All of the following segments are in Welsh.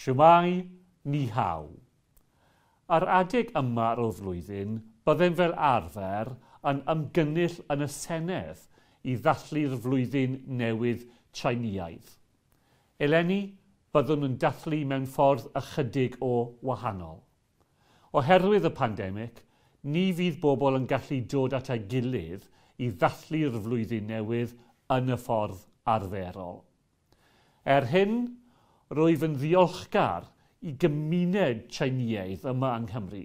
Siwmai ni haw. Ar adeg yma o'r flwyddyn, byddem fel arfer yn ymgynnyll yn y Senedd i ddathlu'r flwyddyn newydd Tsieineaidd. Eleni, byddwn yn dathlu mewn ffordd ychydig o wahanol. Oherwydd y pandemig, ni fydd bobl yn gallu dod at ei gilydd i ddathlu'r flwyddyn newydd yn y ffordd arferol. Er hyn, rwyf yn ddiolchgar i gymuned Tsieinieaidd yma yng Nghymru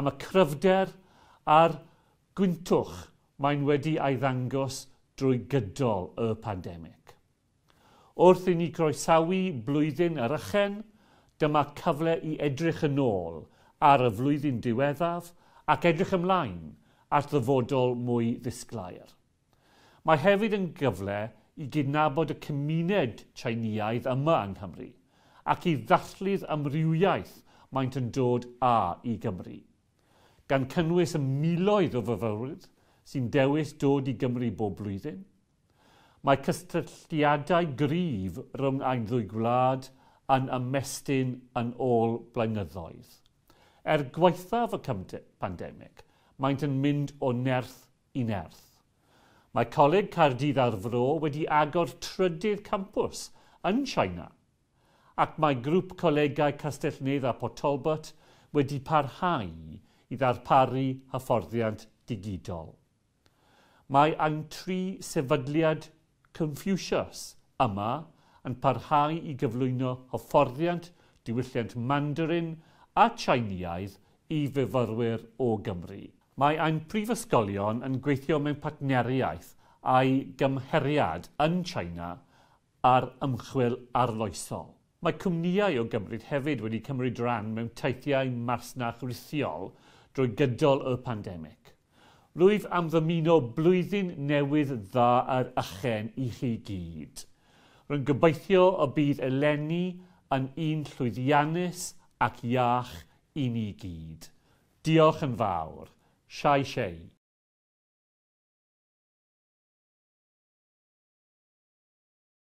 am y cryfder a'r gwyntwch mae'n wedi ei ddangos drwy gydol y pandemig. Wrth i ni groesawu blwyddyn yr ychen, dyma cyfle i edrych yn ôl ar y flwyddyn diweddaf ac edrych ymlaen at ddyfodol mwy ddisglair. Mae hefyd yn gyfle i gydnabod y cymuned Tsieineaidd yma yng Nghymru ac i ddathlu'r amrywiaeth maent yn dod â i Gymru. Gan cynnwys y miloedd o fyfyrwyr sy'n dewis dod i Gymru bob blwyddyn, mae cysylltiadau gryf rhwng ein ddwy gwlad yn ymestyn yn ôl blynyddoedd. Er gwaethaf y pandemig, maent yn mynd o nerth i nerth. Mae Coleg Cardydd ar Fro wedi agor trydydd campws yn China ac mae grŵp colegau Castellnedd a Portolbot wedi parhau i ddarparu hyfforddiant digidol. Mae ang tri sefydliad Confucius yma yn parhau i gyflwyno hyfforddiant diwylliant Mandarin a Tsieineaidd i fyfyrwyr o Gymru. Mae ein prifysgolion yn gweithio mewn partneriaeth a'i gymheriad yn China ar ymchwil arloesol. Mae cwmnïau o Gymru hefyd wedi cymryd rhan mewn teithiau masnach rithiol drwy gydol y pandemig. Rwyf am ddymuno blwyddyn newydd dda ar ychen i chi gyd. Rwy'n gobeithio y bydd eleni yn un llwyddiannus ac iach i ni gyd. Diolch yn fawr. Shai Shei.